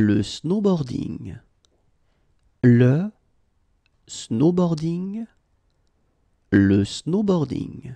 le snowboarding, le snowboarding, le snowboarding.